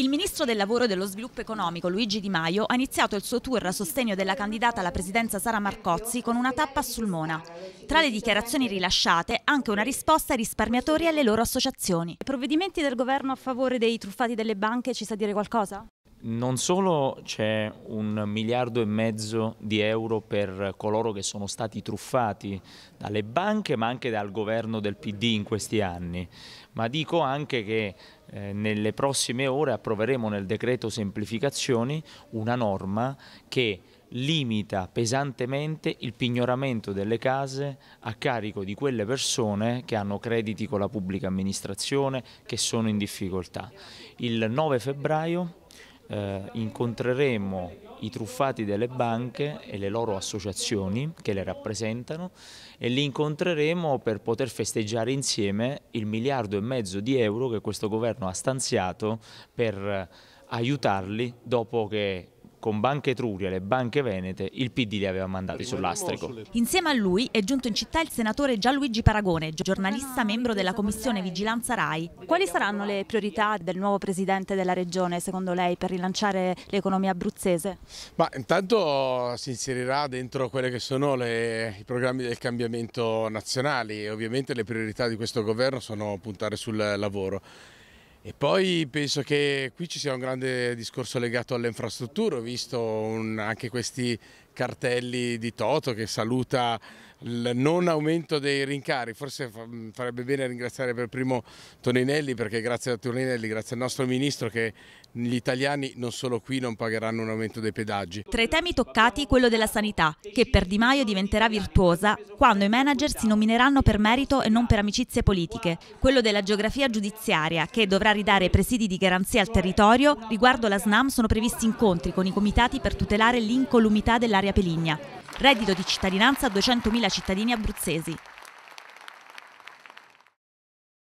Il ministro del Lavoro e dello Sviluppo Economico Luigi Di Maio ha iniziato il suo tour a sostegno della candidata alla presidenza Sara Marcozzi con una tappa a Sulmona. Tra le dichiarazioni rilasciate anche una risposta ai risparmiatori e alle loro associazioni. I provvedimenti del governo a favore dei truffati delle banche ci sa dire qualcosa? non solo c'è un miliardo e mezzo di euro per coloro che sono stati truffati dalle banche ma anche dal governo del PD in questi anni, ma dico anche che eh, nelle prossime ore approveremo nel decreto semplificazioni una norma che limita pesantemente il pignoramento delle case a carico di quelle persone che hanno crediti con la pubblica amministrazione, che sono in difficoltà. Il 9 febbraio eh, incontreremo i truffati delle banche e le loro associazioni che le rappresentano e li incontreremo per poter festeggiare insieme il miliardo e mezzo di euro che questo governo ha stanziato per eh, aiutarli dopo che con Banca Etruria e le banche venete, il PD li aveva mandati sull'astrico. Insieme a lui è giunto in città il senatore Gianluigi Paragone, giornalista membro della Commissione Vigilanza RAI. Quali saranno le priorità del nuovo presidente della regione, secondo lei, per rilanciare l'economia abruzzese? Ma intanto si inserirà dentro quelli che sono le, i programmi del cambiamento nazionali. Ovviamente le priorità di questo governo sono puntare sul lavoro e poi penso che qui ci sia un grande discorso legato alle infrastrutture, ho visto un, anche questi cartelli di Toto che saluta il non aumento dei rincari, forse mm, farebbe bene ringraziare per primo Toninelli perché grazie a Toninelli, grazie al nostro ministro che gli italiani non solo qui non pagheranno un aumento dei pedaggi. Tra i temi toccati quello della sanità, che per Di Maio diventerà virtuosa quando i manager si nomineranno per merito e non per amicizie politiche, quello della geografia giudiziaria che dovrà ridare presidi di garanzia al territorio, riguardo la SNAM sono previsti incontri con i comitati per tutelare l'incolumità dell'area peligna. Reddito di cittadinanza a 200.000 cittadini abruzzesi.